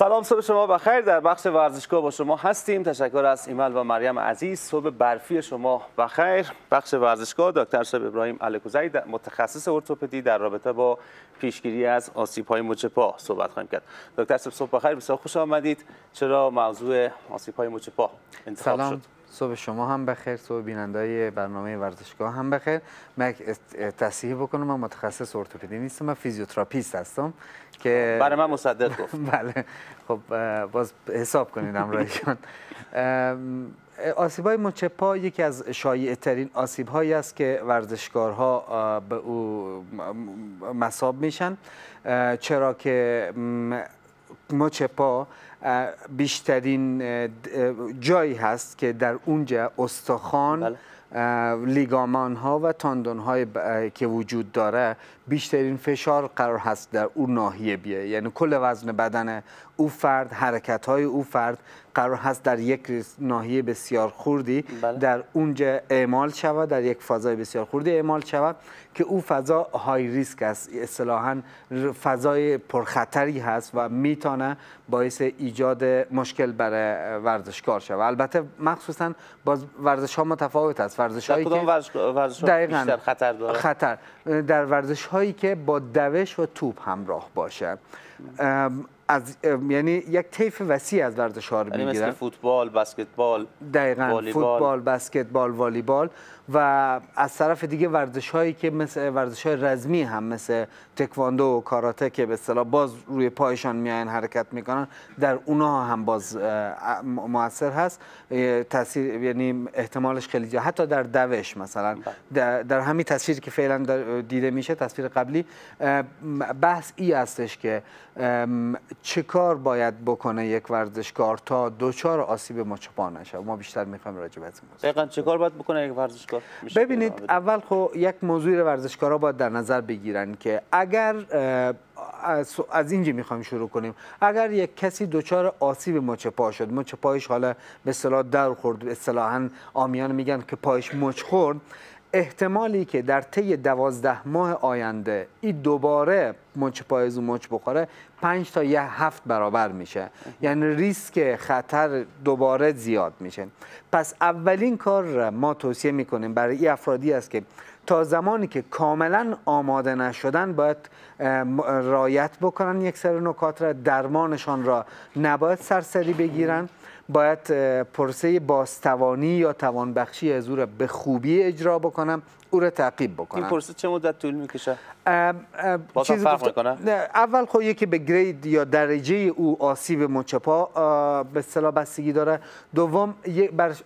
سلام صبح شما بخیر در بخش ورزشگاه با شما هستیم تشکر از ایمل و مریم عزیز صبح برفی شما بخیر بخش ورزشگاه دکتر شب ابراهیم الکوزی متخصص ارتوپدی در رابطه با پیشگیری از آسیب های مچ پا صحبت خواهیم کرد دکتر صبح بخیر بسیار خوش آمدید چرا موضوع آسیب های مچ پا انتخاب شد صبح شما هم بخیر صبح بیننده برنامه ورزشگاه هم بخیر من تصحیح بکنم من متخصص ارتوپدی نیستم من فیزیوتراپیست هستم که خب، برای من مصدق گفت بله خب باز حساب کنید همراهیان آسیب های مچه پا یکی از شایع ترین آسیب هایی است که ورزشکارها به او مصاب میشن چرا که مچپا پا بیشترین جایی هست که در اونجا استخوان بله. لیگامان ها و تاندون های که وجود داره بیشترین فشار قرار هست در اون ناحیه بیه یعنی کل وزن بدن او فرد حرکت های او فرد قرار هست در یک ناحیه بسیار خوردی بله. در اونجا اعمال شود در یک فضای بسیار خوردی اعمال شود که او فضا های ریسک است اصطلاحا فضای پرخطری هست و میتونه باعث ای ایجاد مشکل برای ورزشکار شود البته مخصوصا باز ورزش ها متفاوت است ورزش هایی که ورزش... بیشتر خطر داره خطر در ورزش هایی که با دوش و توپ همراه باشه از یعنی یک طیف وسیع از ورزش‌ها رو میگیرن یعنی مثل فوتبال بسکتبال دقیقاً والیبال. فوتبال بسکتبال والیبال و از طرف دیگه ورزش‌هایی که مثل ورزش‌های رزمی هم مثل تکواندو و کاراته که به اصطلاح باز روی پایشان میان حرکت میکنن در اونها هم باز موثر هست تاثیر یعنی احتمالش خیلی زیاد حتی در دوش مثلا بله. در, همین تصویر که فعلا دیده میشه تصویر قبلی بحث ای هستش که چه کار باید بکنه یک ورزشکار تا دوچار آسیب مچپا پا نشه ما بیشتر میخوایم راجع به این موضوع دقیقاً باید بکنه یک ورزشکار ببینید اول خب یک موضوع ورزشکارا باید در نظر بگیرن که اگر از, از اینجا میخوایم شروع کنیم اگر یک کسی دچار آسیب مچ پا شد مچ پایش حالا به اصطلاح در خورد اصطلاحا آمیان میگن که پایش مچ خورد احتمالی که در طی دوازده ماه آینده این دوباره مچ پایز و مچ بخوره پنج تا یه هفت برابر میشه یعنی ریسک خطر دوباره زیاد میشه پس اولین کار ما توصیه میکنیم برای این افرادی است که تا زمانی که کاملا آماده نشدن باید رایت بکنن یک سر نکات را درمانشان را نباید سرسری بگیرن باید پرسه باستوانی یا توانبخشی از او را به خوبی اجرا بکنم او را تعقیب بکنم این پرسه چه مدت طول میکشه چیز فرق میکنه اول خب یکی به گرید یا درجه او آسیب مچپا به صلاح بستگی داره دوم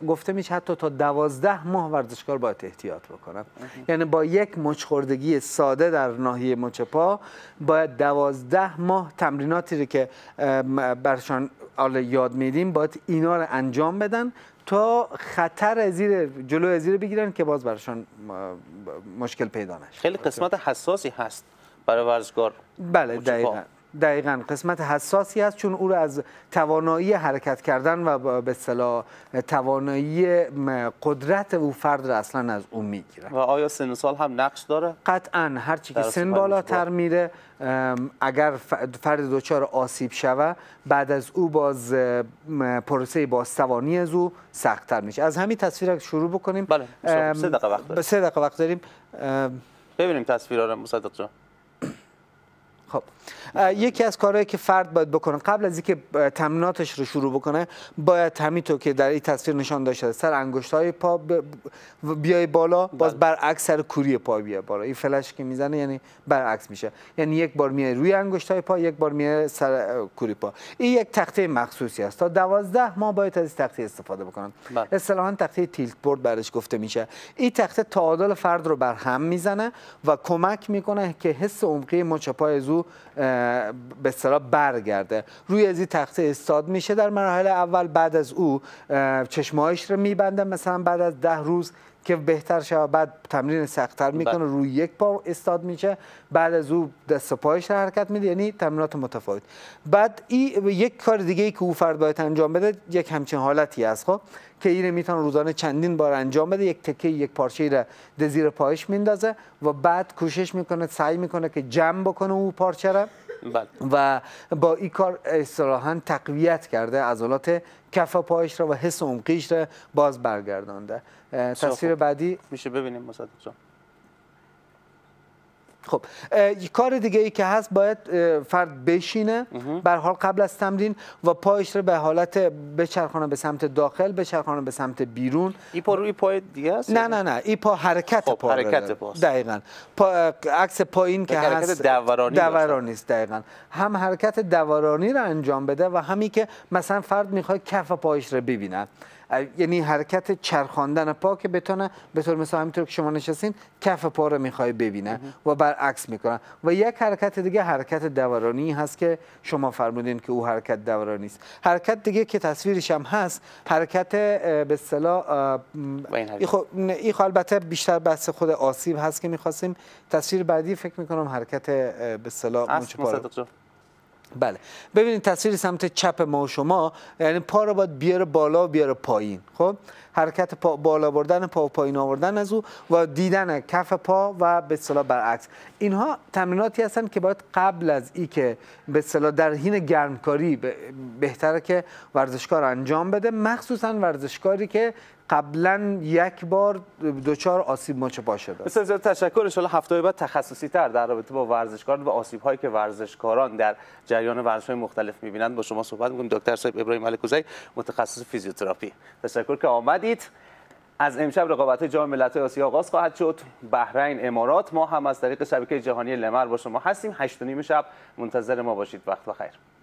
گفته میشه حتی تا دوازده ماه ورزشکار باید احتیاط بکنم یعنی با یک مچخوردگی ساده در ناحیه مچپا باید دوازده ماه تمریناتی رو که برشان حالا یاد میدیم باید اینا رو انجام بدن تا خطر زیر جلو زیر بگیرن که باز برشان مشکل پیدا نشه خیلی قسمت حساسی هست برای ورزگار بله دقیقا دقیقا قسمت حساسی است چون او را از توانایی حرکت کردن و به صلاح توانایی قدرت او فرد را اصلا از او میگیره و آیا سن سال هم نقش داره قطعا هر که سن بالاتر میره اگر فرد دچار آسیب شوه بعد از او باز پروسه باستوانی از او سختتر میشه از همین تصویر شروع بکنیم بله سه دقیقه وقت داریم ببینیم تصویر رو مصدق جان خب یکی از کارهایی که فرد باید بکنه قبل از اینکه تمریناتش رو شروع بکنه باید تو که در این تصویر نشان داشته سر انگشت های پا بیای بالا باز بله. برعکس سر کوری پا بیای بالا این فلش که میزنه یعنی برعکس میشه یعنی یک بار میای روی انگشت های پا یک بار میای سر کوری پا این یک تخته مخصوصی است تا 12 ما باید از این تخته استفاده بکنم بله. اصطلاحا تخته تیلت بورد برش گفته میشه این تخته تعادل فرد رو بر هم میزنه و کمک میکنه که حس عمقی مچ پای زو به اصطلاح برگرده روی از این تخته استاد میشه در مراحل اول بعد از او چشمهایش رو میبنده مثلا بعد از ده روز که بهتر شد بعد تمرین سختتر بله. میکنه روی یک پا استاد میشه بعد از او دست و پایش رو حرکت میده یعنی تمرینات متفاوت بعد این یک کار دیگه ای که او فرد باید انجام بده یک همچین حالتی است خب که این میتونه روزانه چندین بار انجام بده یک تکه یک پارچه رو زیر پایش میندازه و بعد کوشش میکنه سعی میکنه که جمع بکنه او پارچه رو. بله. و با این کار اصطلاحا تقویت کرده عضلات کف پایش را و حس عمقیش را باز برگردانده تصویر بعدی میشه ببینیم مصدق جان خب کار دیگه ای که هست باید فرد بشینه بر حال قبل از تمرین و پایش رو به حالت بچرخونه به سمت داخل بچرخونه به سمت بیرون ای پا روی پای دیگه است نه نه نه این پا حرکت خب، پا حرکت پا دقیقاً پا عکس پایین که حرکت هست دورانی دورانی است دقیقاً هم حرکت دورانی رو انجام بده و همی که مثلا فرد میخواد کف پایش رو ببینه. یعنی حرکت چرخاندن پا که بتونه به طور مثلا همینطور که شما نشستین کف پا رو میخوای ببینه و برعکس میکنه و یک حرکت دیگه حرکت دورانی هست که شما فرمودین که او حرکت دورانی است حرکت دیگه که تصویرش هم هست حرکت به اصطلاح این خب،, خب البته بیشتر بحث خود آسیب هست که میخواستیم تصویر بعدی فکر میکنم حرکت به اصطلاح بله ببینید تصویر سمت چپ ما و شما یعنی پا رو باید بیاره بالا و بیاره پایین خب حرکت پا بالا بردن پا و پایین آوردن از او و دیدن کف پا و به اصطلاح برعکس اینها تمریناتی هستن که باید قبل از ای که به اصطلاح در حین گرمکاری بهتره که ورزشکار انجام بده مخصوصا ورزشکاری که قبلا یک بار چهار آسیب مچ پا شده بسیار زیاد تشکر ان هفته بعد تخصصی تر در رابطه با ورزشکاران و آسیب هایی که ورزشکاران در جریان ورزش مختلف میبینند با شما صحبت میکنیم دکتر صاحب ابراهیم الکوزی متخصص فیزیوتراپی تشکر که آمدید از امشب رقابت جام های آسیا آغاز خواهد شد بحرین امارات ما هم از طریق شبکه جهانی لمر با شما هستیم 8 شب منتظر ما باشید وقت بخیر